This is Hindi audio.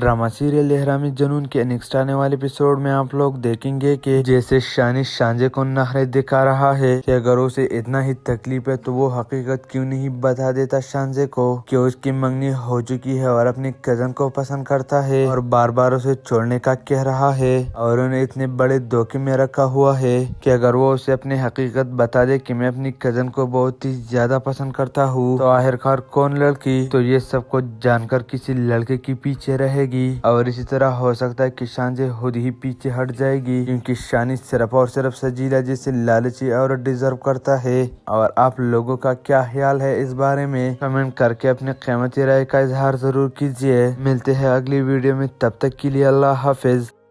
ड्रामा सीरियल लहरामी जनून के नेक्स्ट आने वाले एपिसोड में आप लोग देखेंगे कि जैसे शानिश शांजे को नहरे दिखा रहा है कि अगर उसे इतना ही तकलीफ है तो वो हकीकत क्यों नहीं बता देता शांजे को कि उसकी मंगनी हो चुकी है और अपने कजन को पसंद करता है और बार बार उसे छोड़ने का कह रहा है और उन्हें इतने बड़े धोखे में रखा हुआ है की अगर वो उसे अपनी हकीकत बता दे की मैं अपनी कजन को बहुत ही ज्यादा पसंद करता हूँ तो आखिरकार कौन लड़की तो ये सब कुछ जानकर किसी लड़के के पीछे रहे रहेगी और इसी तरह हो सकता है कि शांजे खुद ही पीछे हट जाएगी क्योंकि शानी सिर्फ और सिर्फ सजीला जैसे लालची और डिजर्व करता है और आप लोगों का क्या ख्याल है इस बारे में कमेंट करके अपने कीमती राय का इजहार जरूर कीजिए मिलते हैं अगली वीडियो में तब तक के लिए अल्लाह हाफिज